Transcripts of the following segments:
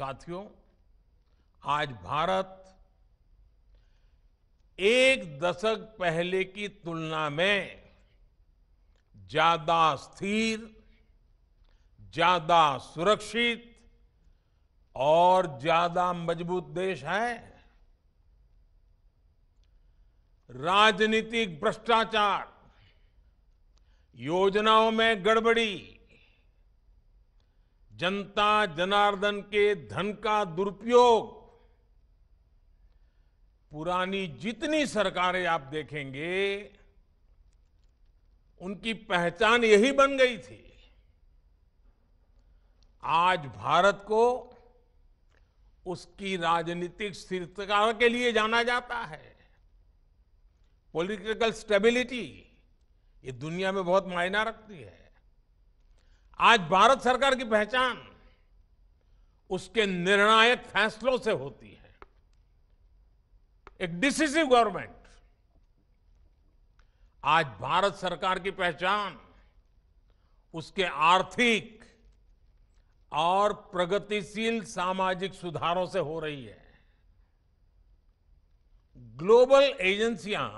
साथियों आज भारत एक दशक पहले की तुलना में ज्यादा स्थिर ज्यादा सुरक्षित और ज्यादा मजबूत देश है राजनीतिक भ्रष्टाचार योजनाओं में गड़बड़ी जनता जनार्दन के धन का दुरुपयोग पुरानी जितनी सरकारें आप देखेंगे उनकी पहचान यही बन गई थी आज भारत को उसकी राजनीतिक स्थिरता के लिए जाना जाता है पॉलिटिकल स्टेबिलिटी ये दुनिया में बहुत मायना रखती है आज भारत सरकार की पहचान उसके निर्णायक फैसलों से होती है एक डिसिसिव गवर्नमेंट आज भारत सरकार की पहचान उसके आर्थिक और प्रगतिशील सामाजिक सुधारों से हो रही है ग्लोबल एजेंसियां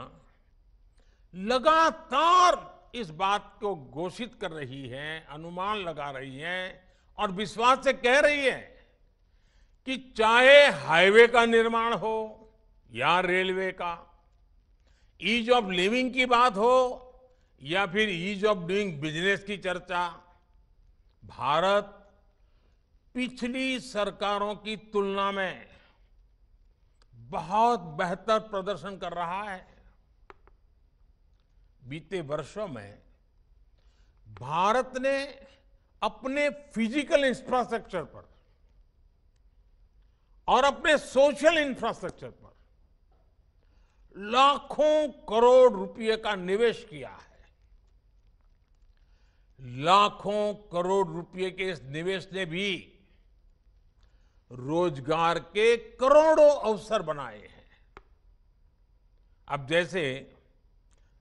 लगातार इस बात को घोषित कर रही है अनुमान लगा रही है और विश्वास से कह रही है कि चाहे हाईवे का निर्माण हो या रेलवे का ईज ऑफ लिविंग की बात हो या फिर ईज ऑफ डूइंग बिजनेस की चर्चा भारत पिछली सरकारों की तुलना में बहुत बेहतर प्रदर्शन कर रहा है बीते वर्षों में भारत ने अपने फिजिकल इंफ्रास्ट्रक्चर पर और अपने सोशल इंफ्रास्ट्रक्चर पर लाखों करोड़ रुपए का निवेश किया है लाखों करोड़ रुपए के इस निवेश ने भी रोजगार के करोड़ों अवसर बनाए हैं अब जैसे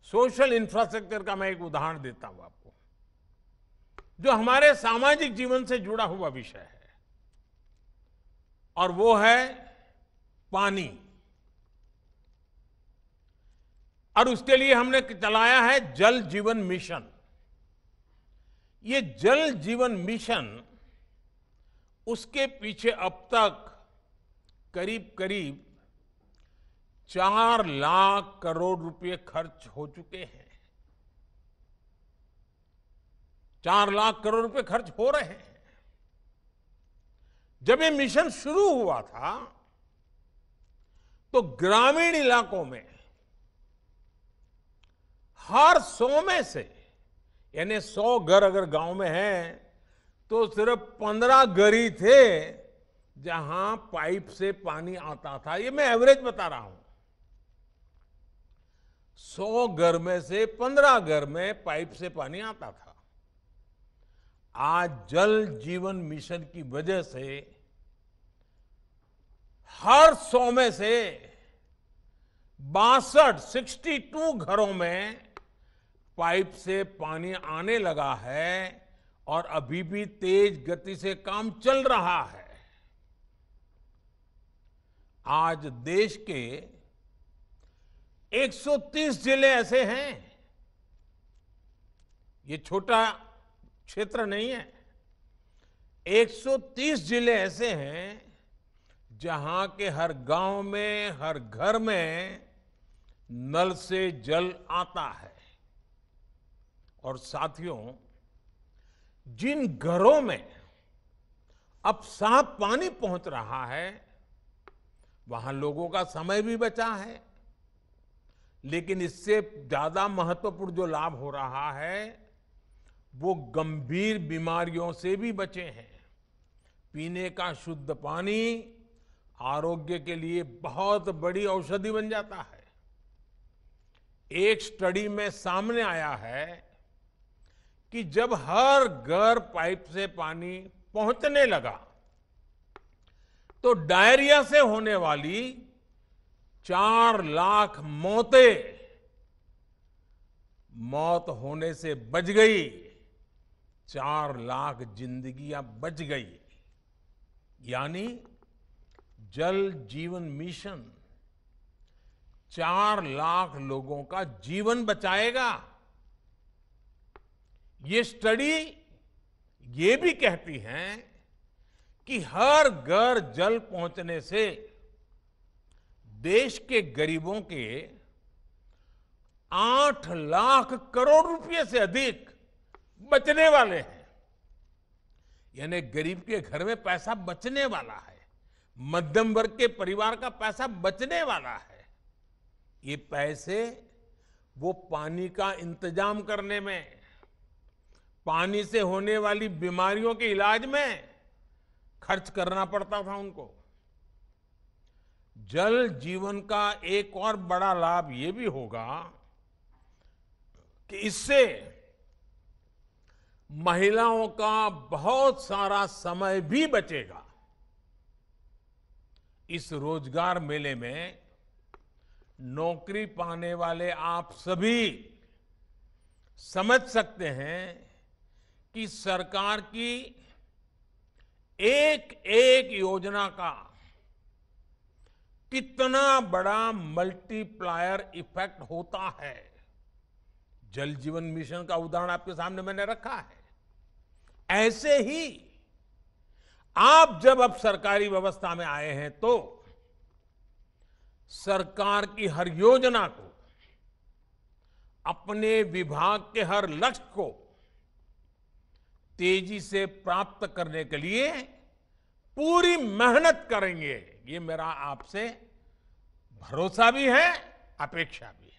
सोशल इंफ्रास्ट्रक्चर का मैं एक उदाहरण देता हूं आपको जो हमारे सामाजिक जीवन से जुड़ा हुआ विषय है और वो है पानी और उसके लिए हमने चलाया है जल जीवन मिशन ये जल जीवन मिशन उसके पीछे अब तक करीब करीब चार लाख करोड़ रुपए खर्च हो चुके हैं चार लाख करोड़ रुपए खर्च हो रहे हैं जब ये मिशन शुरू हुआ था तो ग्रामीण इलाकों में हर सौ में से यानी सौ घर अगर गांव में है तो सिर्फ पंद्रह घर ही थे जहां पाइप से पानी आता था ये मैं एवरेज बता रहा हूं सौ घर में से पंद्रह घर में पाइप से पानी आता था आज जल जीवन मिशन की वजह से हर सौ में से बासठ सिक्सटी टू घरों में पाइप से पानी आने लगा है और अभी भी तेज गति से काम चल रहा है आज देश के 130 जिले ऐसे हैं ये छोटा क्षेत्र नहीं है 130 जिले ऐसे हैं जहां के हर गांव में हर घर में नल से जल आता है और साथियों जिन घरों में अब साफ पानी पहुंच रहा है वहां लोगों का समय भी बचा है लेकिन इससे ज्यादा महत्वपूर्ण जो लाभ हो रहा है वो गंभीर बीमारियों से भी बचे हैं पीने का शुद्ध पानी आरोग्य के लिए बहुत बड़ी औषधि बन जाता है एक स्टडी में सामने आया है कि जब हर घर पाइप से पानी पहुंचने लगा तो डायरिया से होने वाली चार लाख मौतें मौत होने से बच गई चार लाख जिंदगियां बच गई यानी जल जीवन मिशन चार लाख लोगों का जीवन बचाएगा ये स्टडी ये भी कहती है कि हर घर जल पहुंचने से देश के गरीबों के आठ लाख करोड़ रुपए से अधिक बचने वाले हैं यानी गरीब के घर में पैसा बचने वाला है मध्यम वर्ग के परिवार का पैसा बचने वाला है ये पैसे वो पानी का इंतजाम करने में पानी से होने वाली बीमारियों के इलाज में खर्च करना पड़ता था उनको जल जीवन का एक और बड़ा लाभ ये भी होगा कि इससे महिलाओं का बहुत सारा समय भी बचेगा इस रोजगार मेले में नौकरी पाने वाले आप सभी समझ सकते हैं कि सरकार की एक एक योजना का कितना बड़ा मल्टीप्लायर इफेक्ट होता है जल जीवन मिशन का उदाहरण आपके सामने मैंने रखा है ऐसे ही आप जब अब सरकारी व्यवस्था में आए हैं तो सरकार की हर योजना को अपने विभाग के हर लक्ष्य को तेजी से प्राप्त करने के लिए पूरी मेहनत करेंगे ये मेरा आपसे भरोसा भी है अपेक्षा भी